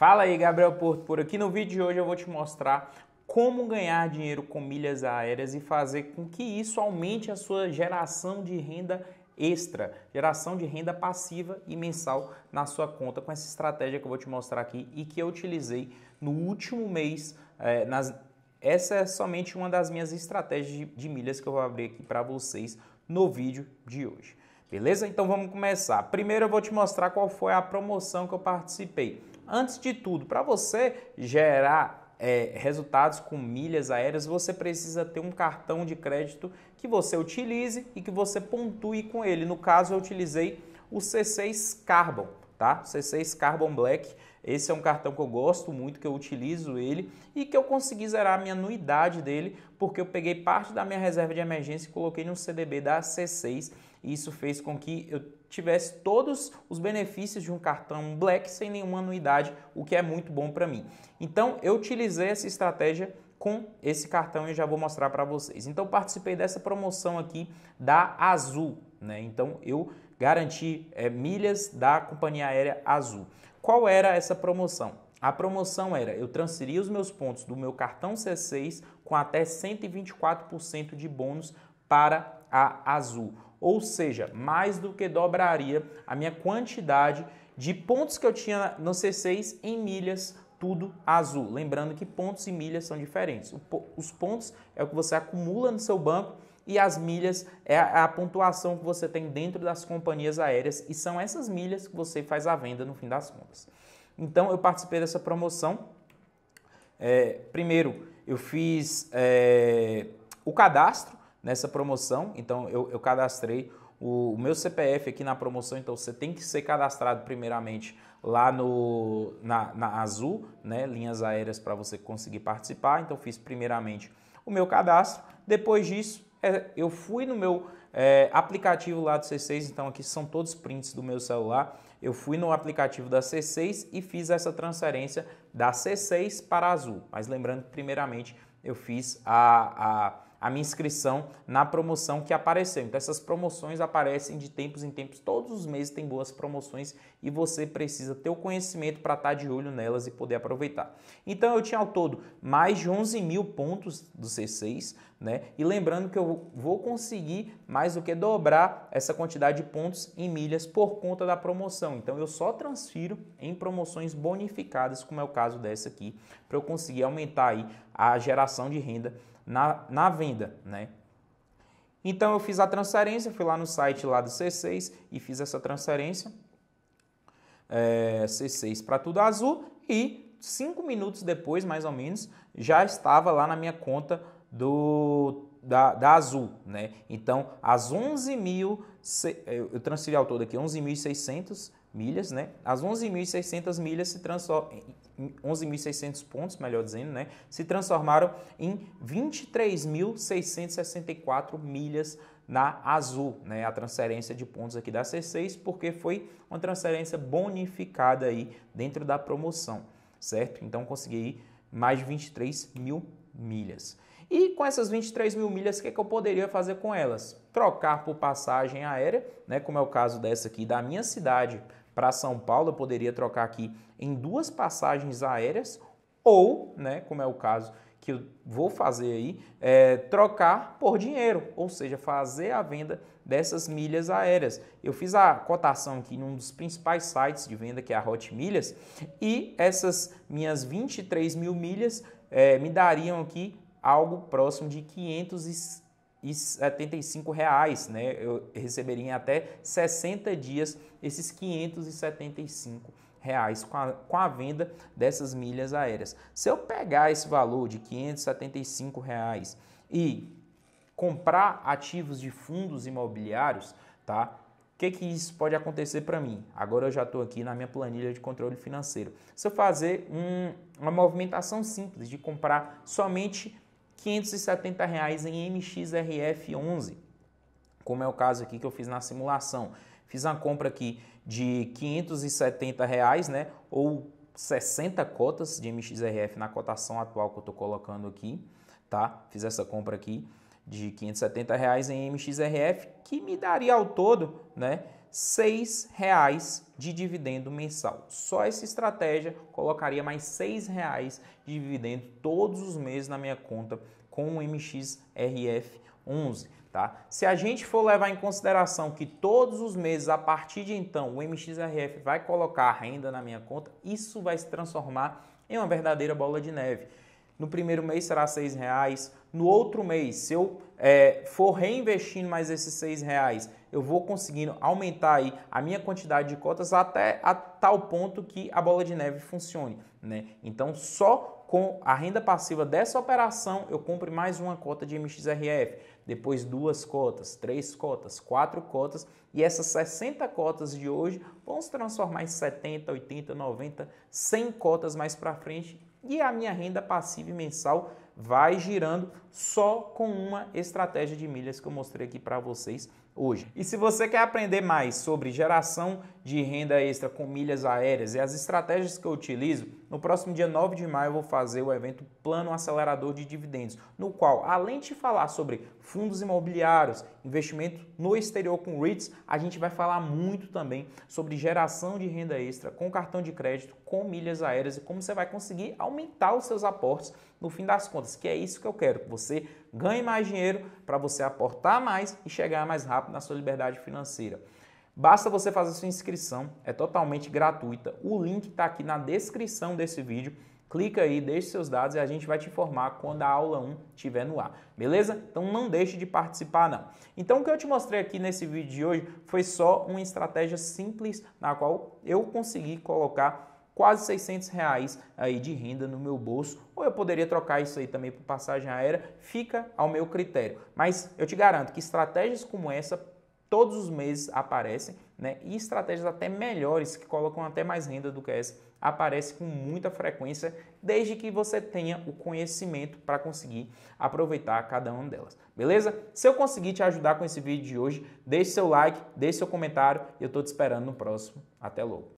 Fala aí, Gabriel Porto por aqui. No vídeo de hoje eu vou te mostrar como ganhar dinheiro com milhas aéreas e fazer com que isso aumente a sua geração de renda extra, geração de renda passiva e mensal na sua conta com essa estratégia que eu vou te mostrar aqui e que eu utilizei no último mês. É, nas... Essa é somente uma das minhas estratégias de, de milhas que eu vou abrir aqui para vocês no vídeo de hoje. Beleza? Então vamos começar. Primeiro eu vou te mostrar qual foi a promoção que eu participei. Antes de tudo, para você gerar é, resultados com milhas aéreas, você precisa ter um cartão de crédito que você utilize e que você pontue com ele. No caso, eu utilizei o C6 Carbon, tá? C6 Carbon Black. Esse é um cartão que eu gosto muito, que eu utilizo ele e que eu consegui zerar a minha anuidade dele, porque eu peguei parte da minha reserva de emergência e coloquei no CDB da C6 e isso fez com que eu tivesse todos os benefícios de um cartão Black sem nenhuma anuidade, o que é muito bom para mim. Então eu utilizei essa estratégia com esse cartão e já vou mostrar para vocês. Então participei dessa promoção aqui da Azul, né? Então eu garanti é, milhas da companhia aérea Azul. Qual era essa promoção? A promoção era: eu transferir os meus pontos do meu cartão C6 com até 124% de bônus para a azul. Ou seja, mais do que dobraria a minha quantidade de pontos que eu tinha no C6 em milhas, tudo azul. Lembrando que pontos e milhas são diferentes. Os pontos é o que você acumula no seu banco e as milhas é, é a pontuação que você tem dentro das companhias aéreas e são essas milhas que você faz a venda no fim das contas. Então eu participei dessa promoção. É, primeiro eu fiz é, o cadastro nessa promoção. Então eu, eu cadastrei o, o, meu CPF aqui na promoção, então você tem que ser cadastrado primeiramente lá no, na, na Azul, né, linhas aéreas para você conseguir participar. Então fiz primeiramente o meu cadastro. Depois disso, é, eu fui no meu é, aplicativo lá do C6, então aqui são todos prints do meu celular. Eu fui no aplicativo da C6 e fiz essa transferência da C6 para Azul. Mas lembrando que primeiramente eu fiz a, a a minha inscrição na promoção que apareceu. Então essas promoções aparecem de tempos em tempos, todos os meses tem boas promoções e você precisa ter o conhecimento para estar tá de olho nelas e poder aproveitar. Então eu tinha ao todo mais de 11 mil pontos do C6, né? E lembrando que eu vou conseguir mais do que dobrar essa quantidade de pontos em milhas por conta da promoção. Então eu só transfiro em promoções bonificadas, como é o caso dessa aqui, para eu conseguir aumentar aí a geração de renda na, na venda, né? Então eu fiz a transferência, fui lá no site lá do C6 e fiz essa transferência. É, eh, C6 para tudo azul e cinco minutos depois, mais ou menos, já estava lá na minha conta do da, da Azul, né? Então, as 11 mil, eu transferi ao todo aqui 11.600 milhas, né? As 11.600 milhas se transformam 11.600 pontos, melhor dizendo, né? Se transformaram em 23.664 milhas na Azul, né? A transferência de pontos aqui da C6, porque foi uma transferência bonificada aí dentro da promoção, certo? Então consegui mais de 23 mil milhas. E com essas 23 mil milhas, o que, é que eu poderia fazer com elas? Trocar por passagem aérea, né, como é o caso dessa aqui da minha cidade para São Paulo, eu poderia trocar aqui em duas passagens aéreas, ou, né, como é o caso que eu vou fazer aí, é, trocar por dinheiro, ou seja, fazer a venda dessas milhas aéreas. Eu fiz a cotação aqui num dos principais sites de venda, que é a Hot Milhas, e essas minhas 23 mil milhas é, me dariam aqui algo próximo de 575 reais, né? Eu receberia em até 60 dias esses 575 reais com a, com a venda dessas milhas aéreas. Se eu pegar esse valor de 575 reais e comprar ativos de fundos imobiliários, tá? O que, que isso pode acontecer para mim? Agora eu já estou aqui na minha planilha de controle financeiro. Se eu fazer um, uma movimentação simples de comprar somente 570 reais em MXRF11, como é o caso aqui que eu fiz na simulação. Fiz uma compra aqui de 570 reais, né? Ou 60 cotas de MXRF na cotação atual que eu estou colocando aqui, tá? Fiz essa compra aqui de 570 reais em MXRF, que me daria ao todo, né? seis reais de dividendo mensal. Só essa estratégia colocaria mais seis reais de dividendo todos os meses na minha conta com o MXRF11. Tá? Se a gente for levar em consideração que todos os meses, a partir de então, o MXRF vai colocar a renda na minha conta, isso vai se transformar em uma verdadeira bola de neve no primeiro mês será seis reais, no outro mês, se eu é, for reinvestindo mais esses seis reais, eu vou conseguindo aumentar aí a minha quantidade de cotas até a tal ponto que a bola de neve funcione, né? Então só com a renda passiva dessa operação eu compro mais uma cota de MXRF, depois duas cotas, três cotas, quatro cotas e essas 60 cotas de hoje vão se transformar em 70, 80, 90, 100 cotas mais para frente e a minha renda passiva mensal vai girando só com uma estratégia de milhas que eu mostrei aqui para vocês hoje. E se você quer aprender mais sobre geração de renda extra com milhas aéreas e as estratégias que eu utilizo, no próximo dia 9 de maio eu vou fazer o evento Plano Acelerador de Dividendos, no qual, além de falar sobre fundos imobiliários, investimento no exterior com REITs, a gente vai falar muito também sobre geração de renda extra com cartão de crédito, com milhas aéreas e como você vai conseguir aumentar os seus aportes no fim das contas, que é isso que eu quero, que você ganhe mais dinheiro para você aportar mais e chegar mais rápido na sua liberdade financeira. Basta você fazer sua inscrição, é totalmente gratuita. O link está aqui na descrição desse vídeo. Clica aí, deixe seus dados e a gente vai te informar quando a aula 1 estiver no ar, beleza? Então não deixe de participar não. Então o que eu te mostrei aqui nesse vídeo de hoje foi só uma estratégia simples na qual eu consegui colocar quase 600 reais aí de renda no meu bolso, ou eu poderia trocar isso aí também por passagem aérea, fica ao meu critério. Mas eu te garanto que estratégias como essa todos os meses aparecem, né? E estratégias até melhores que colocam até mais renda do que essa aparece com muita frequência, desde que você tenha o conhecimento para conseguir aproveitar cada uma delas. Beleza? Se eu conseguir te ajudar com esse vídeo de hoje, deixe seu like, deixe seu comentário, eu estou te esperando no próximo. Até logo.